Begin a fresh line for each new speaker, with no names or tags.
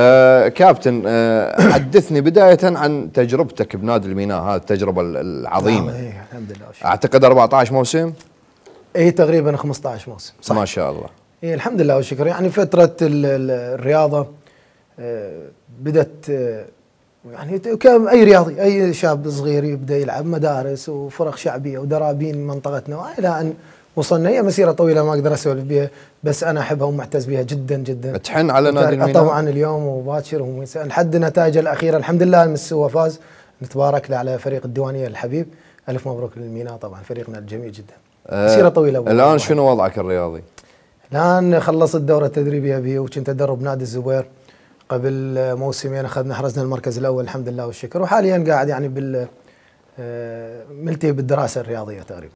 آه كابتن آه حدثني بداية عن تجربتك بنادي الميناء هذه التجربة العظيمة آه
إيه، الحمد لله
وشكرا. أعتقد 14 موسم
اي تقريبا 15 موسم
صح ما شاء الله
اي الحمد لله والشكر يعني فترة الرياضة آه، بدت آه، يعني يعني اي رياضي أي شاب صغير يبدأ يلعب مدارس وفرق شعبية ودرابين منطقتنا وإلى أن وصلنا هي مسيره طويله ما اقدر اسولف بها بس انا احبها ومعتز بها جدا جدا تحن على نادي الميناء طبعا اليوم وباكر لحد نتائج الاخيره الحمد لله المسوى فاز نتبارك له على فريق الديوانيه الحبيب الف مبروك للميناء طبعا فريقنا الجميل جدا آه، مسيره طويله أه الان
شنو وضعك الرياضي؟
الان خلصت الدوره التدريبيه بي وكنت ادرب نادي الزبير قبل موسمين اخذنا حرزنا المركز الاول الحمد لله والشكر وحاليا قاعد يعني بال آه، ملتهي بالدراسه الرياضيه تقريبا